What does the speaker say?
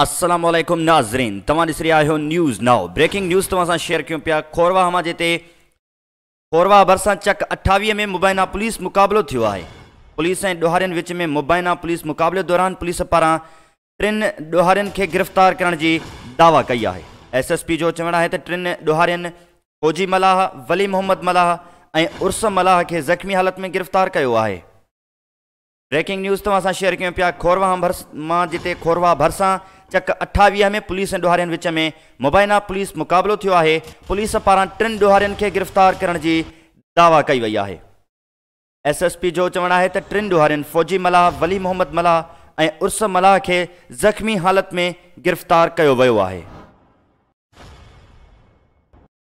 असलम नाज़रीन तव्हां ॾिसी न्यूज़ नाओ ब्रेकिंग न्यूज़ तव्हां सां शेयर क्यों पिया खोरवा हम जिते खोरवा भरसा चक अठावीह में मुबैना पुलिस मुकाबलो थियो है पुलिस ए ॾोहारियुनि विच में मुबैना पुलिस मुक़ाबले दौरान पुलिस पारा टिनि ॾोहारियुनि के गिरफ़्तार करण जी दावा कई है एस एस पी जो चवणु है त टिनि फौजी मलाह वली मोहम्मद मलाह ए उर्स मलाह के ज़ख़्मी हालत में गिरफ़्तार कयो है ब्रेकिंग न्यूज़ तव्हां सां शेयर क्यों पिया खोरवा भरिसां जिते खोरवा भरिसां चक अठावीह में पुलिस ऐं विच में मुबैना पुलिस मुकाबलो थो है पुलिस पारा टिन ॾोहारियुनि खे गिरफ़्तार करण जी दावा कई वही है एस एस पी जो चवण है टिन टिनि फ़ौजी मलाह वली मोहम्मद मलाह ऐं उर्स मलाह के ज़ख़्मी हालत में गिरफ़्तार किया वो है